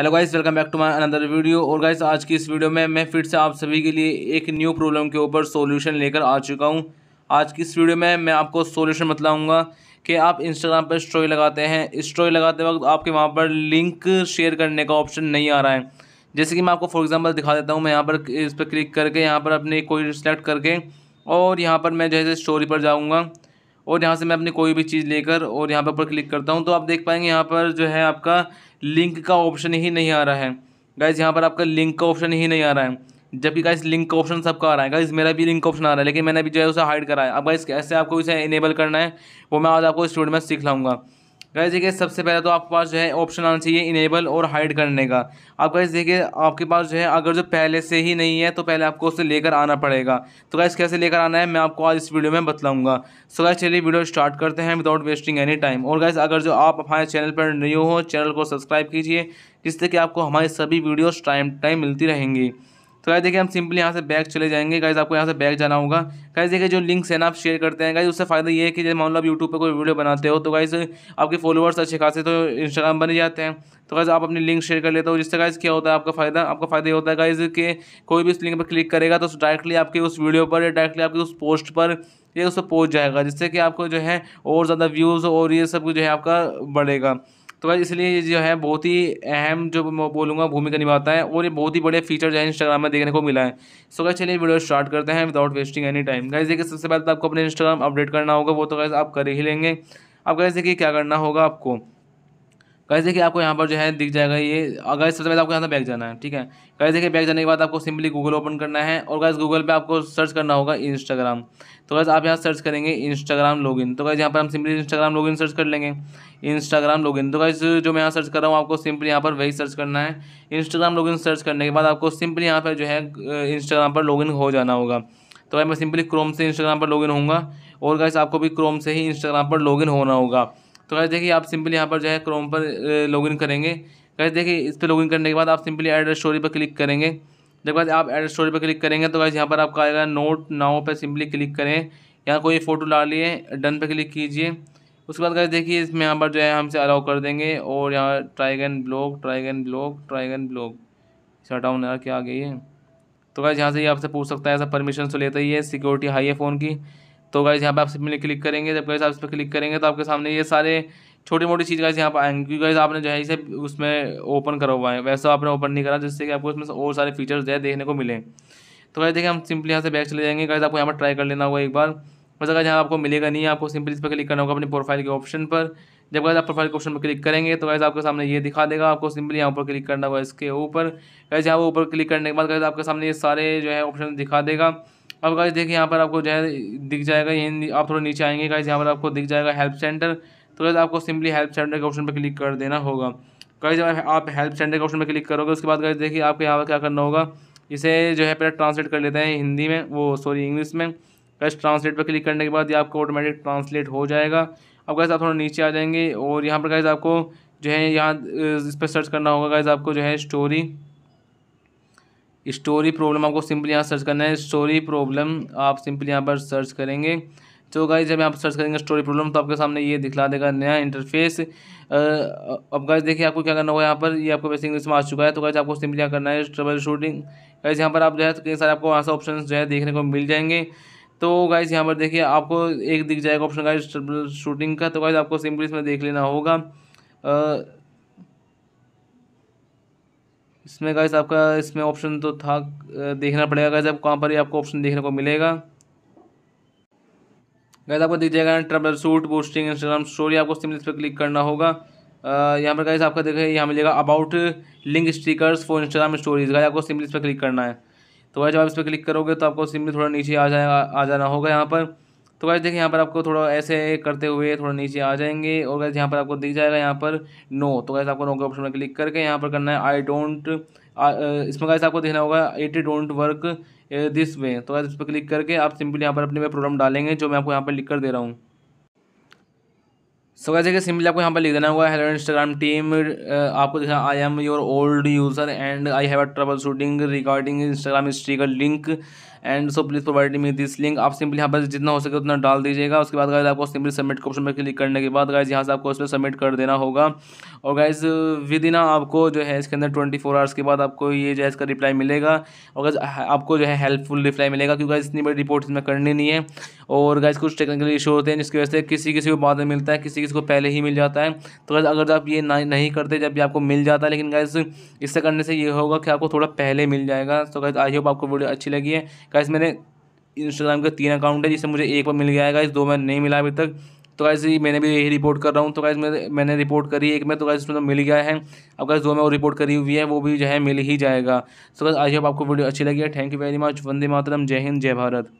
hello guys welcome back to my another video और guys आज की इस वीडियो में मैं फिर से आप सभी के लिए एक न्यू प्रॉब्लम के ऊपर सॉल्यूशन लेकर आ चुका हूं आज की इस वीडियो में मैं आपको सॉल्यूशन बतलाऊंगा कि आप इंस्टाग्राम पर स्टोरी लगाते हैं स्टोरी लगाते वक्त आपके वहाँ पर लिंक शेयर करने का ऑप्शन नहीं आ रहा है जैसे कि मैं आपको फॉर एग्ज़ाम्पल दिखा देता हूँ मैं यहाँ पर इस पर क्लिक करके यहाँ पर अपनी कोई सेलेक्ट करके और यहाँ पर मैं जैसे स्टोरी पर जाऊँगा और यहाँ से मैं अपनी कोई भी चीज़ लेकर और यहाँ पर ऊपर क्लिक करता हूँ तो आप देख पाएंगे यहाँ पर जो है आपका लिंक का ऑप्शन ही नहीं आ रहा है गाइज़ यहाँ पर आपका लिंक का ऑप्शन ही नहीं आ रहा है जबकि गाइस लिंक का ऑप्शन सबका आ रहा है गाइस मेरा भी लिंक ऑप्शन आ रहा है लेकिन मैंने अभी जो है उसे हाइड कराया अब गाइस कैसे आपको इसे इनेबल करना है वो मैं आज आपको स्टूडियो में सिखलाऊंगा गाइस देखिए सबसे पहले तो आपके पास जो है ऑप्शन आना चाहिए इनेबल और हाइड करने का आप गाइस देखिए आपके पास जो है अगर जो पहले से ही नहीं है तो पहले आपको उसे लेकर आना पड़ेगा तो गाइस कैसे लेकर आना है मैं आपको आज इस वीडियो में बताऊंगा सो गाइस चलिए वीडियो स्टार्ट करते हैं विदाउट वेस्टिंग एनी टाइम और गाइस अगर जो आप हमारे चैनल पर न्यू हो चैनल को सब्सक्राइब कीजिए जिससे कि आपको हमारी सभी वीडियोज़ टाइम टाइम मिलती रहेंगी तो गाइज देखिए हम सिंपली यहाँ से बैग चले जाएंगे गाइज आपको यहाँ से बैग जाना होगा गाइज देखिए जो लिंक्स है ना आप शेयर करते हैं गाइज उससे फ़ायदा ये है कि जब मान लो आप यूट्यूब पर कोई वीडियो बनाते हो तो गाइज आपके फॉलोअर्स अच्छे खासे तो इंस्टाग्राम बन जाते हैं तो गाइज आप अपनी लिंक शेयर कर लेते हो जिससे गाइज क्या होता है आपका फ़ायदा आपका फ़ायदा ये होता है गाइज के कोई भी उस लिंक पर क्लिक करेगा तो डायरेक्टली आपके उस वीडियो पर या डायरेक्टली आपके उस पोस्ट पर ये उस पर पहुँच जाएगा जिससे कि आपको जो है और ज़्यादा व्यूज़ और ये सब जो है आपका बढ़ेगा तो भाई इसलिए ये जो है बहुत ही अहम जो मैं बोलूँगा भूमिका निभाता है और ये बहुत ही बड़े फीचर जो है इंस्टाग्राम में देखने को मिला है सो so, चलिए वीडियो स्टार्ट करते हैं without wasting any time guys देखिए सबसे पहले तो आपको अपने इंस्टाग्राम अपडेट करना होगा वो तो गाइज आप कर ही लेंगे आप गाइज देखिए क्या करना होगा आपको कैसे देखिए आपको यहाँ पर जो है दिख जाएगा ये अगर सबसे पहले आपको यहाँ पर बैग जाना है ठीक है कैसे देखिए बैग जाने के बाद आपको सिंपली गूगल ओपन करना है और कैसे गूगल पे आपको सर्च करना होगा इंस्टाग्राम तो कैसे आप यहाँ सर्च करेंगे इंस्टाग्राम लॉगिन तो कैसे यहाँ पर हम सिंपली इंस्टाग्राम लॉगिन सर्च कर लेंगे इंस्टाग्राम लॉगिन तो कैसे जो मैं यहाँ सर्च कर रहा हूँ आपको सिंपली यहाँ पर वही सर्च करना है इंस्टाग्राम लॉगिन सर्च करने के बाद आपको सिंपली यहाँ पर जो है इंस्टाग्राम पर लॉगिन हो जाना होगा तो मैं सिंपली क्रोम से इंस्टाग्राम पर लॉगिन होऊंगा और कैसे आपको भी क्रोम से ही इंस्टाग्राम पर लॉगिन होना होगा तो कैसे देखिए आप सिंपली यहाँ पर जो है क्रोम पर लॉगिन करेंगे कैसे देखिए इस पर लॉगिन करने के बाद आप सिंपली एड्रेस स्टोरी पर क्लिक करेंगे जब बाद आप एड्रेस स्टोरी पर क्लिक करेंगे तो कैसे यहाँ पर आपका आएगा नोट नाव पर सिंपली क्लिक करें यहाँ कोई फ़ोटो ला लिए डन पर क्लिक कीजिए उसके बाद कैसे देखिए इसमें यहाँ पर जो है हमसे अलाउ कर देंगे और यहाँ try again block try again block try again block shut down यार क्या आ गई है तो कैसे यहाँ से ये आपसे पूछ सकता है ऐसा परमिशन तो लेता ही है सिक्योरिटी हाई है फ़ोन की तो गाइज यहाँ पे आप सिंपली क्लिक करेंगे जब गाइज आप इस पर क्लिक करेंगे तो आपके सामने ये सारे छोटी मोटी चीज़ गाइज यहाँ पर आएंगे क्योंकि गाइज आपने जो है इसे उसमें ओपन करा हुआ है वैसा आपने ओपन नहीं करा जिससे कि आपको इसमें और सारे फीचर्स जो है देखने को मिले तो गाइज देखिए हम सिंपली यहाँ से बैग चले जाएंगे गाइज आपको यहाँ पर ट्राई कर लेना होगा एक बार वैसे गाइज यहाँ आपको मिलेगा नहीं आपको सिंपली इस पर क्लिक करना होगा अपनी प्रोफाइल के ऑप्शन पर जब गाइज आप प्रोफाइल के ऑप्शन पर क्लिक करेंगे तो गाइज आपके सामने ये दिखा देगा आपको सिंपली यहाँ पर क्लिक करना होगा इसके ऊपर गाइज यहाँ ऊपर क्लिक करने के बाद गाइज आपके सामने ये सारे जो है ऑप्शन दिखा देगा अब गाइज देखिए यहाँ पर आपको जो है दिख जाएगा ये आप थोड़ा नीचे आएंगे गाइज यहाँ पर आपको दिख जाएगा हेल्प सेंटर तो गाइज आपको सिंपली हेल्प सेंटर के ऑप्शन पर क्लिक कर देना होगा गाइस जब आप हेल्प सेंटर के ऑप्शन पर क्लिक करोगे उसके बाद गाइज देखिए आपको यहाँ पर क्या करना होगा इसे जो है पहले ट्रांसलेट कर लेते हैं हिंदी में वो सॉरी इंग्लिश में गाइज ट्रांसलेट पर क्लिक करने के बाद ये आपको ऑटोमेटिक ट्रांसलेट हो जाएगा अब गाइज आप थोड़ा नीचे आ जाएंगे और यहाँ पर गैस आपको जो है यहाँ इस पर सर्च करना होगा गाइज आपको जो है स्टोरी स्टोरी प्रॉब्लम आपको सिंपली यहाँ सर्च करना है स्टोरी प्रॉब्लम आप सिंपली यहाँ पर सर्च करेंगे तो गाइज जब आप सर्च करेंगे स्टोरी प्रॉब्लम तो आपके सामने ये दिखला देगा नया इंटरफेस अब गाइज देखिए आपको क्या करना होगा यहाँ पर ये आपको वैसे इंग्लिश में आ चुका है तो गाइज आपको सिंपली यहाँ करना है ट्रबल शूटिंग गाइज यहाँ पर आप जो है कई सारे आपको वहाँ से ऑप्शन जो है देखने को मिल जाएंगे तो गाइज यहाँ पर देखिए आपको एक दिख जाएगा ऑप्शन गाइज ट्रबल शूटिंग का तो गाइज आपको सिंपली इसमें देख लेना होगा इसमें गाइस आपका इसमें ऑप्शन तो था देखना पड़ेगा गाइस आप कहाँ पर ही आपको ऑप्शन देखने को मिलेगा गाइस आपको दिख जाएगा troubleshoot boosting Instagram story आपको सिंपली इस पर क्लिक करना होगा यहाँ पर गाइस आपका देखें यहाँ मिलेगा about link stickers for Instagram stories guys आपको सिंपली इस पर क्लिक करना है तो वह जब आप इस पर क्लिक करोगे तो आपको सिंपली थोड़ा नीचे आ जाएगा आ जाना होगा यहाँ पर तो गाइज देखिए यहाँ पर आपको थोड़ा ऐसे करते हुए थोड़ा नीचे आ जाएंगे और गाइस यहाँ पर आपको दिख जाएगा यहाँ पर नो तो गाइस आपको नो के ऑप्शन में क्लिक करके यहाँ पर करना है आई डोंट इसमें गाइस आपको देखना होगा it don't work this way तो गाइस इस पर क्लिक करके आप सिंपली यहाँ पर अपने प्रोग्राम डालेंगे जो मैं आपको यहाँ पर लिख कर दे रहा हूँ सो गाइस देखिए सिंपली आपको यहाँ पर लिख देना होगा हेलो इंस्टाग्राम टीम आपको देखना I am your old user and I have a troubleshooting regarding Instagram history का link and so please provide me this link आप सिंपली यहाँ पर जितना हो सके उतना डाल दीजिएगा उसके बाद गाइज आपको सिंपली सबमिट ऑप्शन पर क्लिक करने के बाद गाइज यहाँ से आपको पर सबमिट कर देना होगा और गाइज विद इन आपको जो है इसके अंदर ट्वेंटी फोर आवर्स के बाद आपको ये जो है इसका रिप्लाई मिलेगा और गाइज आपको जो है हेल्पफुल रिप्लाई मिलेगा क्योंकि गाइज इतनी बड़ी रिपोर्ट इसमें करनी नहीं है और गाइज कुछ टेक्निकल इशू होते हैं जिसकी वजह से किसी किसी को बाद में मिलता है किसी किसी को पहले ही मिल जाता है तो गाइज अगर आप ये नहीं करते जब भी आपको मिल जाता है लेकिन गाइज इससे करने से ये होगा कि आपको थोड़ा पहले मिल जाएगा तो गाइज आई होप आपको वीडियो अच्छी लगी है गाइस मैंने इंस्टाग्राम के तीन अकाउंट है जिससे मुझे एक पर मिल गया है गाइस दो में नहीं मिला अभी तक तो गाइस मैंने भी यही रिपोर्ट कर रहा हूँ तो गाइस मैं मैंने रिपोर्ट करी एक में तो गाइस उसमें तो मिल गया है अब गाइस दो में वो रिपोर्ट करी हुई है वो भी जो है मिल ही जाएगा सो गाइस आई होप आपको वीडियो अच्छी लगी है थैंक यू वेरी मच वंदे मातरम जय हिंद जय भारत